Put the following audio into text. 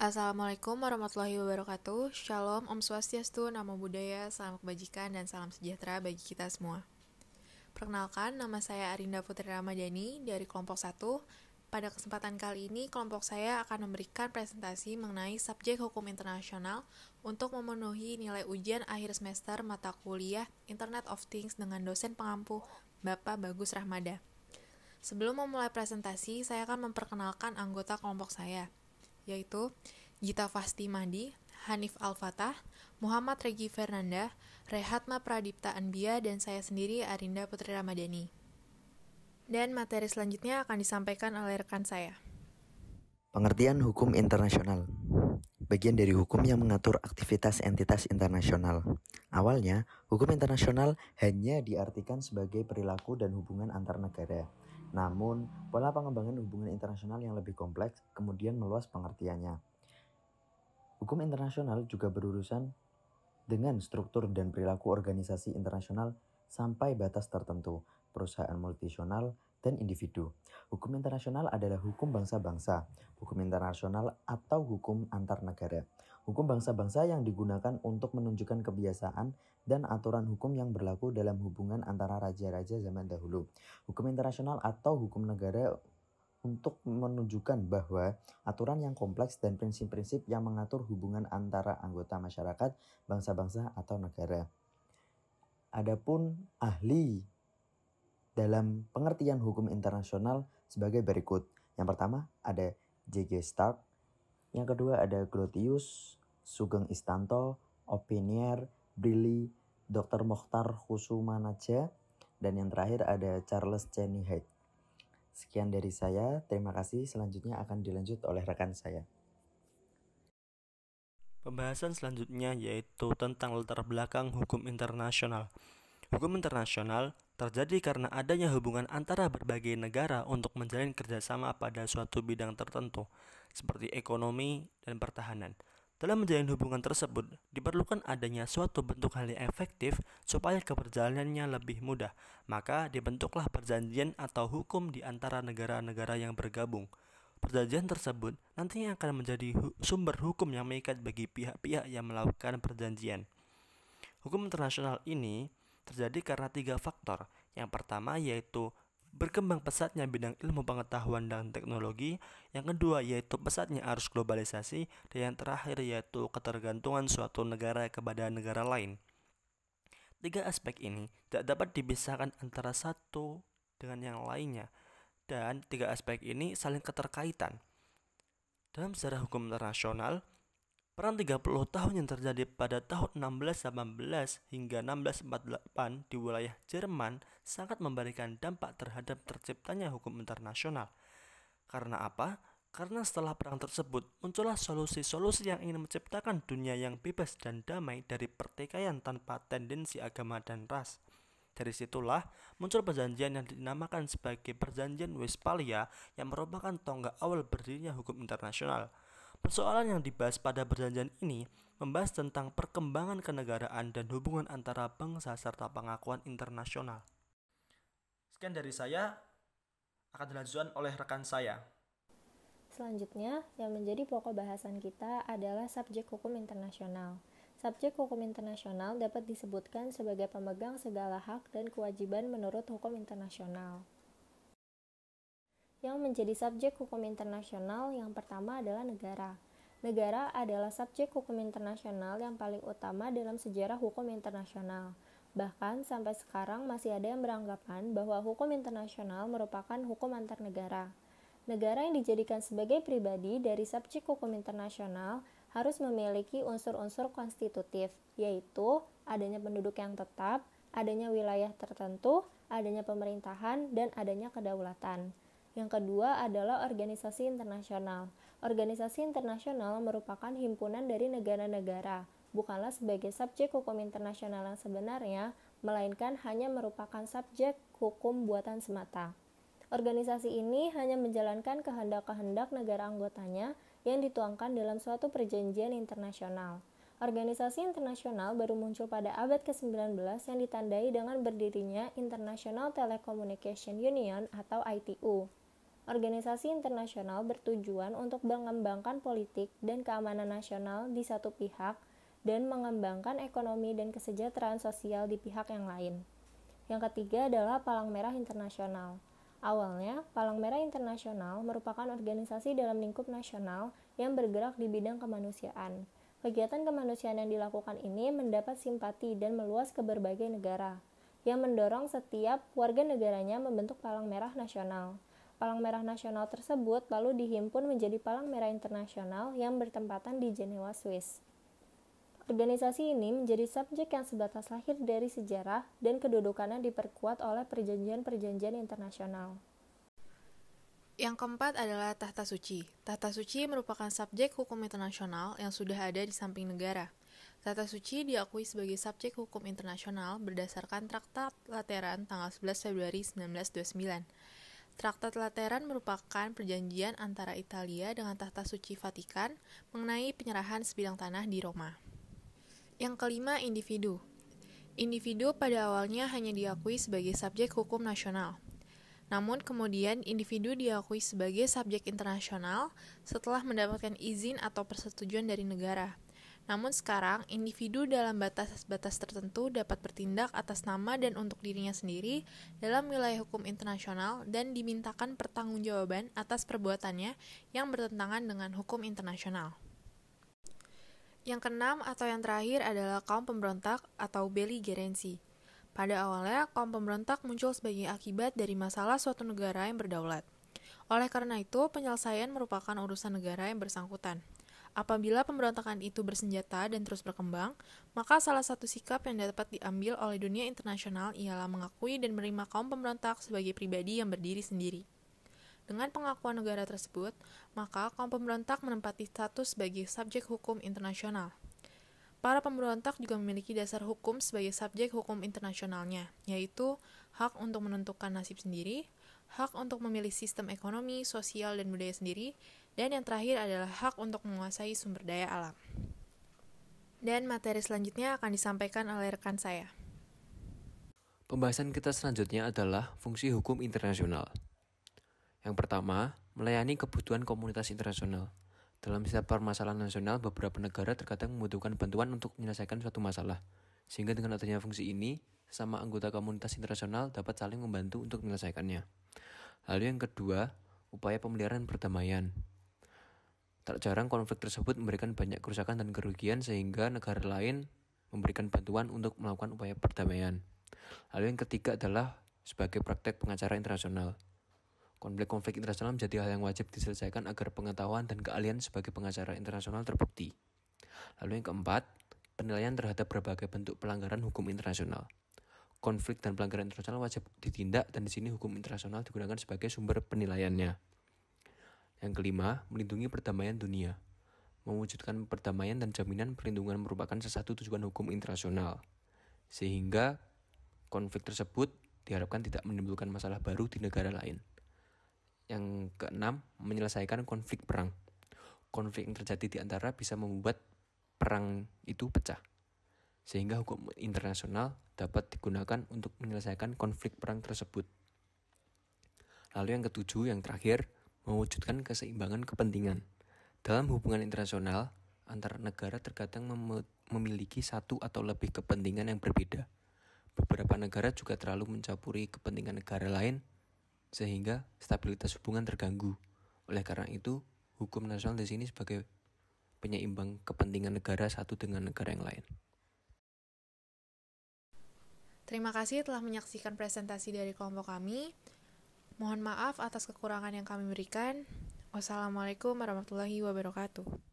Assalamualaikum warahmatullahi wabarakatuh. Shalom, Om Swastiastu, Namo Buddhaya, Salam Kebajikan, dan Salam Sejahtera bagi kita semua. Perkenalkan, nama saya Arinda Putri Ramadhani dari kelompok 1. Pada kesempatan kali ini, kelompok saya akan memberikan presentasi mengenai subjek hukum internasional untuk memenuhi nilai ujian akhir semester mata kuliah Internet of Things dengan dosen pengampu Bapak Bagus Rahmada. Sebelum memulai presentasi, saya akan memperkenalkan anggota kelompok saya – yaitu Gita Fasti Madi, Hanif Al-Fatah, Muhammad Regi Fernanda, Rehatma Pradipta Anbia, dan saya sendiri Arinda Putri Ramadhani. Dan materi selanjutnya akan disampaikan oleh rekan saya. Pengertian hukum internasional bagian dari hukum yang mengatur aktivitas entitas internasional. Awalnya, hukum internasional hanya diartikan sebagai perilaku dan hubungan antar negara. Namun, pola pengembangan hubungan internasional yang lebih kompleks kemudian meluas pengertiannya. Hukum internasional juga berurusan dengan struktur dan perilaku organisasi internasional sampai batas tertentu, perusahaan multinasional, dan individu. Hukum internasional adalah hukum bangsa-bangsa, hukum internasional atau hukum antar negara. Hukum bangsa-bangsa yang digunakan untuk menunjukkan kebiasaan dan aturan hukum yang berlaku dalam hubungan antara raja-raja zaman dahulu. Hukum internasional atau hukum negara untuk menunjukkan bahwa aturan yang kompleks dan prinsip-prinsip yang mengatur hubungan antara anggota masyarakat, bangsa-bangsa, atau negara. Adapun ahli dalam pengertian hukum internasional sebagai berikut. Yang pertama ada J.G. Stark, yang kedua ada Grotius, Sugeng Istanto, Opinier, Brilly, Dr. Mokhtar Khusumanaja, dan yang terakhir ada Charles Jenny Head. Sekian dari saya, terima kasih. Selanjutnya akan dilanjut oleh rekan saya. Pembahasan selanjutnya yaitu tentang latar belakang hukum internasional. Hukum internasional terjadi karena adanya hubungan antara berbagai negara untuk menjalin kerjasama pada suatu bidang tertentu, seperti ekonomi dan pertahanan. Dalam menjalin hubungan tersebut, diperlukan adanya suatu bentuk hal yang efektif supaya keperjalanannya lebih mudah. Maka dibentuklah perjanjian atau hukum di antara negara-negara yang bergabung. Perjanjian tersebut nantinya akan menjadi hu sumber hukum yang mengikat bagi pihak-pihak yang melakukan perjanjian. Hukum internasional ini terjadi karena tiga faktor. Yang pertama yaitu berkembang pesatnya bidang ilmu pengetahuan dan teknologi, yang kedua yaitu pesatnya arus globalisasi, dan yang terakhir yaitu ketergantungan suatu negara kepada negara lain. Tiga aspek ini tidak dapat dipisahkan antara satu dengan yang lainnya, dan tiga aspek ini saling keterkaitan. Dalam sejarah hukum internasional, Perang 30 tahun yang terjadi pada tahun 1618 hingga 1648 di wilayah Jerman sangat memberikan dampak terhadap terciptanya hukum internasional. Karena apa? Karena setelah perang tersebut muncullah solusi-solusi yang ingin menciptakan dunia yang bebas dan damai dari pertikaian tanpa tendensi agama dan ras. Dari situlah muncul perjanjian yang dinamakan sebagai Perjanjian Westphalia yang merupakan tonggak awal berdirinya hukum internasional. Persoalan yang dibahas pada perjanjian ini membahas tentang perkembangan kenegaraan dan hubungan antara bangsa serta pengakuan internasional. Sekian dari saya, akan dilanjutkan oleh rekan saya. Selanjutnya, yang menjadi pokok bahasan kita adalah subjek hukum internasional. Subjek hukum internasional dapat disebutkan sebagai pemegang segala hak dan kewajiban menurut hukum internasional yang menjadi subjek hukum internasional yang pertama adalah negara. Negara adalah subjek hukum internasional yang paling utama dalam sejarah hukum internasional. Bahkan sampai sekarang masih ada yang beranggapan bahwa hukum internasional merupakan hukum antar negara. Negara yang dijadikan sebagai pribadi dari subjek hukum internasional harus memiliki unsur-unsur konstitutif, yaitu adanya penduduk yang tetap, adanya wilayah tertentu, adanya pemerintahan, dan adanya kedaulatan. Yang kedua adalah organisasi internasional. Organisasi internasional merupakan himpunan dari negara-negara, bukanlah sebagai subjek hukum internasional yang sebenarnya, melainkan hanya merupakan subjek hukum buatan semata. Organisasi ini hanya menjalankan kehendak-kehendak negara anggotanya yang dituangkan dalam suatu perjanjian internasional. Organisasi internasional baru muncul pada abad ke-19 yang ditandai dengan berdirinya International Telecommunication Union atau ITU. Organisasi internasional bertujuan untuk mengembangkan politik dan keamanan nasional di satu pihak dan mengembangkan ekonomi dan kesejahteraan sosial di pihak yang lain. Yang ketiga adalah Palang Merah Internasional. Awalnya, Palang Merah Internasional merupakan organisasi dalam lingkup nasional yang bergerak di bidang kemanusiaan. Kegiatan kemanusiaan yang dilakukan ini mendapat simpati dan meluas ke berbagai negara, yang mendorong setiap warga negaranya membentuk Palang Merah Nasional. Palang Merah Nasional tersebut lalu dihimpun menjadi Palang Merah Internasional yang bertempatan di Jenewa, Swiss. Organisasi ini menjadi subjek yang sebatas lahir dari sejarah dan kedudukannya diperkuat oleh perjanjian-perjanjian internasional. Yang keempat adalah tahta suci. Tahta suci merupakan subjek hukum internasional yang sudah ada di samping negara. Tahta Suci diakui sebagai subjek hukum internasional berdasarkan Traktat Lateran tanggal 11 Februari 1929. Traktat Lateran merupakan perjanjian antara Italia dengan Tahta Suci Vatikan mengenai penyerahan sebidang tanah di Roma. Yang kelima, individu. Individu pada awalnya hanya diakui sebagai subjek hukum nasional, namun kemudian individu diakui sebagai subjek internasional setelah mendapatkan izin atau persetujuan dari negara. Namun sekarang, individu dalam batas-batas tertentu dapat bertindak atas nama dan untuk dirinya sendiri dalam wilayah hukum internasional dan dimintakan pertanggungjawaban atas perbuatannya yang bertentangan dengan hukum internasional. Yang keenam atau yang terakhir adalah kaum pemberontak atau beligerensi. Pada awalnya, kaum pemberontak muncul sebagai akibat dari masalah suatu negara yang berdaulat. Oleh karena itu, penyelesaian merupakan urusan negara yang bersangkutan. Apabila pemberontakan itu bersenjata dan terus berkembang, maka salah satu sikap yang dapat diambil oleh dunia internasional ialah mengakui dan menerima kaum pemberontak sebagai pribadi yang berdiri sendiri. Dengan pengakuan negara tersebut, maka kaum pemberontak menempati status sebagai subjek hukum internasional. Para pemberontak juga memiliki dasar hukum sebagai subjek hukum internasionalnya, yaitu hak untuk menentukan nasib sendiri, hak untuk memilih sistem ekonomi, sosial, dan budaya sendiri, dan yang terakhir adalah hak untuk menguasai sumber daya alam. Dan materi selanjutnya akan disampaikan oleh rekan saya. Pembahasan kita selanjutnya adalah fungsi hukum internasional. Yang pertama, melayani kebutuhan komunitas internasional. Dalam setiap permasalahan nasional, beberapa negara terkadang membutuhkan bantuan untuk menyelesaikan suatu masalah. Sehingga dengan adanya fungsi ini, sama anggota komunitas internasional dapat saling membantu untuk menyelesaikannya. Lalu yang kedua, upaya pemeliharaan perdamaian. Tak jarang konflik tersebut memberikan banyak kerusakan dan kerugian sehingga negara lain memberikan bantuan untuk melakukan upaya perdamaian. Lalu yang ketiga adalah sebagai praktek pengacara internasional. Konflik-konflik internasional menjadi hal yang wajib diselesaikan agar pengetahuan dan keahlian sebagai pengacara internasional terbukti. Lalu yang keempat, penilaian terhadap berbagai bentuk pelanggaran hukum internasional. Konflik dan pelanggaran internasional wajib ditindak dan di sini hukum internasional digunakan sebagai sumber penilaiannya. Yang kelima, melindungi perdamaian dunia. Mewujudkan perdamaian dan jaminan perlindungan merupakan salah satu tujuan hukum internasional. Sehingga konflik tersebut diharapkan tidak menimbulkan masalah baru di negara lain. Yang keenam, menyelesaikan konflik perang. Konflik yang terjadi di antara bisa membuat perang itu pecah. Sehingga hukum internasional dapat digunakan untuk menyelesaikan konflik perang tersebut. Lalu yang ketujuh, yang terakhir, mewujudkan keseimbangan kepentingan. Dalam hubungan internasional, antar negara terkadang mem memiliki satu atau lebih kepentingan yang berbeda. Beberapa negara juga terlalu mencampuri kepentingan negara lain sehingga stabilitas hubungan terganggu. Oleh karena itu, hukum nasional di sini sebagai penyeimbang kepentingan negara satu dengan negara yang lain. Terima kasih telah menyaksikan presentasi dari kelompok kami. Mohon maaf atas kekurangan yang kami berikan. Wassalamualaikum warahmatullahi wabarakatuh.